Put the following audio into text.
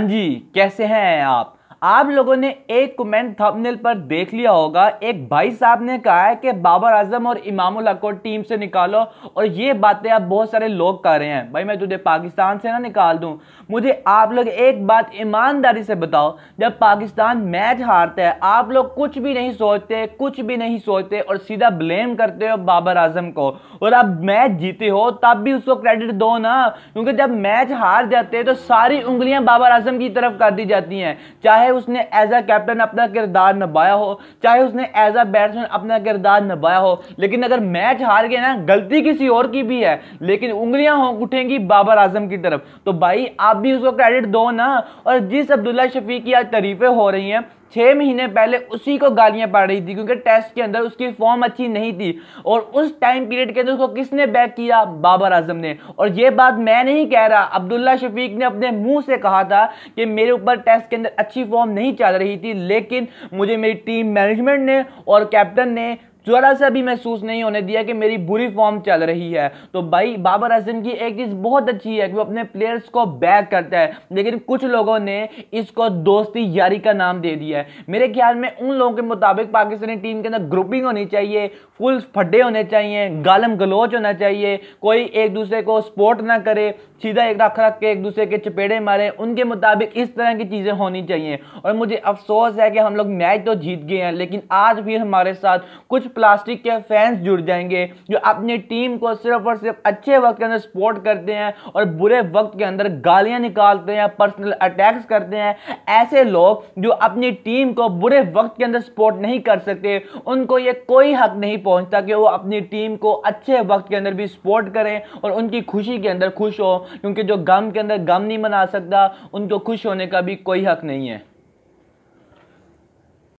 हाँ जी कैसे हैं आप आप लोगों ने एक कमेंट थंबनेल पर देख लिया होगा एक भाई साहब ने कहा है कि बाबर आजम और इमाम को टीम से निकालो और ये बातें आप बहुत सारे लोग कर रहे हैं भाई मैं तुझे पाकिस्तान से ना निकाल दूं मुझे आप लोग एक बात ईमानदारी से बताओ जब पाकिस्तान मैच हारता है आप लोग कुछ भी नहीं सोचते कुछ भी नहीं सोचते और सीधा ब्लेम करते हो बाबर आजम को और आप मैच जीते हो तब भी उसको क्रेडिट दो ना क्योंकि जब मैच हार जाते हैं तो सारी उंगलियां बाबर आजम की तरफ कर दी जाती हैं चाहे उसने एज अ कैप्टन अपना किरदार निभाया हो चाहे उसने एज अ बैट्समैन अपना किरदार निभाया हो लेकिन अगर मैच हार गया ना गलती किसी और की भी है लेकिन उंगलियां उठेंगी बाबर आजम की तरफ तो भाई आप भी उसको क्रेडिट दो ना और जिस अब्दुल्ला शफी की आज तारीफें हो रही हैं छः महीने पहले उसी को गालियाँ पा रही थी क्योंकि टेस्ट के अंदर उसकी फॉर्म अच्छी नहीं थी और उस टाइम पीरियड के अंदर उसको किसने बैक किया बाबर आजम ने और ये बात मैं नहीं कह रहा अब्दुल्ला शफीक ने अपने मुंह से कहा था कि मेरे ऊपर टेस्ट के अंदर अच्छी फॉर्म नहीं चल रही थी लेकिन मुझे मेरी टीम मैनेजमेंट ने और कैप्टन ने जरा सा अभी महसूस नहीं होने दिया कि मेरी बुरी फॉर्म चल रही है तो भाई बाबर हसन की एक चीज़ बहुत अच्छी है कि वो अपने प्लेयर्स को बैक करता है लेकिन कुछ लोगों ने इसको दोस्ती यारी का नाम दे दिया है मेरे ख्याल में उन लोगों के मुताबिक पाकिस्तानी टीम के अंदर ग्रुपिंग होनी चाहिए फुल फड्डे होने चाहिए गालम गलोच होना चाहिए कोई एक दूसरे को सपोर्ट ना करे सीधा एक रख रख के एक दूसरे के चपेड़े मारे उनके मुताबिक इस तरह की चीज़ें होनी चाहिए और मुझे अफसोस है कि हम लोग मैच तो जीत गए हैं लेकिन आज भी हमारे साथ कुछ प्लास्टिक के फैंस जुड़ जाएंगे जो अपनी टीम को सिर्फ और सिर्फ अच्छे वक्त के अंदर सपोर्ट करते हैं और बुरे वक्त के अंदर गालियां निकालते हैं पर्सनल अटैक्स करते हैं ऐसे लोग जो अपनी टीम को बुरे वक्त के अंदर सपोर्ट नहीं कर सकते उनको ये कोई हक नहीं पहुंचता कि वो अपनी टीम को अच्छे वक्त के अंदर भी सपोर्ट करें और उनकी खुशी के अंदर खुश हो क्योंकि जो गम के अंदर गम नहीं मना सकता उनको खुश होने का भी कोई हक नहीं है